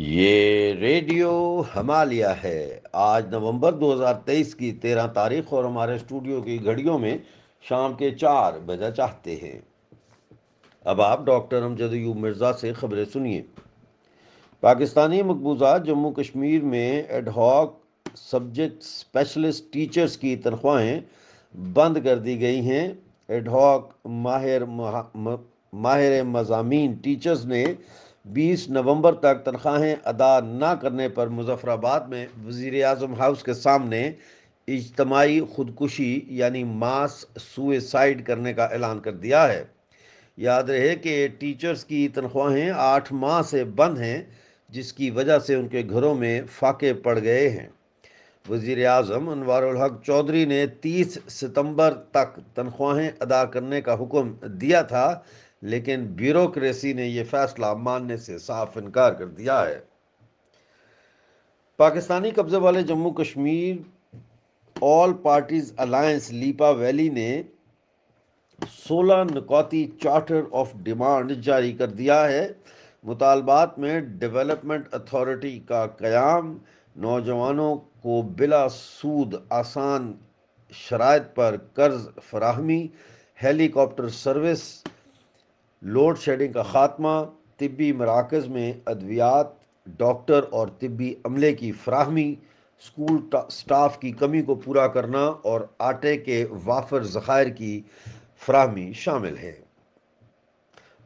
ये रेडियो हमालिया है आज नवंबर 2023 की तेरह तारीख और हमारे स्टूडियो की घड़ियों में शाम के चार बजा चाहते हैं अब आप डॉक्टर यू मिर्ज़ा से खबरें सुनिए पाकिस्तानी मकबूजा जम्मू कश्मीर में एडहॉक सब्जेक्ट स्पेशलिस्ट टीचर्स की तनख्वाहें बंद कर दी गई हैं एडहॉक माहिर माहिर मजामी टीचर्स ने 20 नवंबर तक तनख्वाहें अदा ना करने पर मुजफ्फराबाद में वज़ी अजम हाउस के सामने इजतमाही खुदकुशी यानी मास सुसाइड करने का ऐलान कर दिया है याद रहे कि टीचर्स की तनख्वाहें आठ माह से बंद हैं जिसकी वजह से उनके घरों में फाके पड़ गए हैं वज़ी अजम अनवारक चौधरी ने 30 सितंबर तक तनख्वाहें अदा करने का हुक्म दिया था लेकिन ब्यूरोक्रेसी ने यह फैसला मानने से साफ इनकार कर दिया है पाकिस्तानी कब्ज़े वाले Jammu Kashmir all parties alliance Leepa valley ने 16 नकौती चार्टर ऑफ डिमांड जारी कर दिया है मुतालबात में डेवलपमेंट अथॉरिटी का क़्याम नौजवानों को बिला सूद आसान शरात पर कर्ज फराहमी हेलीकॉप्टर सर्विस लोड शेडिंग का खात्मा तबी मराकज़ में अद्वियात डॉक्टर और तबी अमले की फ्राहमी स्कूल स्टाफ की कमी को पूरा करना और आटे के वाफर ज़खायर की फ्राहमी शामिल है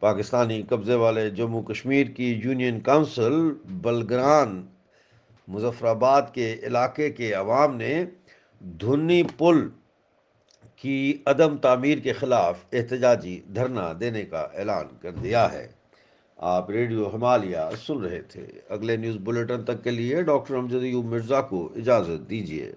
पाकिस्तानी कब्ज़े वाले जम्मू कश्मीर की यूनियन काउंसिल बलग्रान मुजफ्फराबाद के इलाके के अवाम ने धुनी पुल की अदम तामीर के ख़िलाफ़ एहतजाजी धरना देने का ऐलान कर दिया है आप रेडियो हमालिया सुन रहे थे अगले न्यूज़ बुलेटिन तक के लिए डॉक्टर अमजद मिर्ज़ा को इजाज़त दीजिए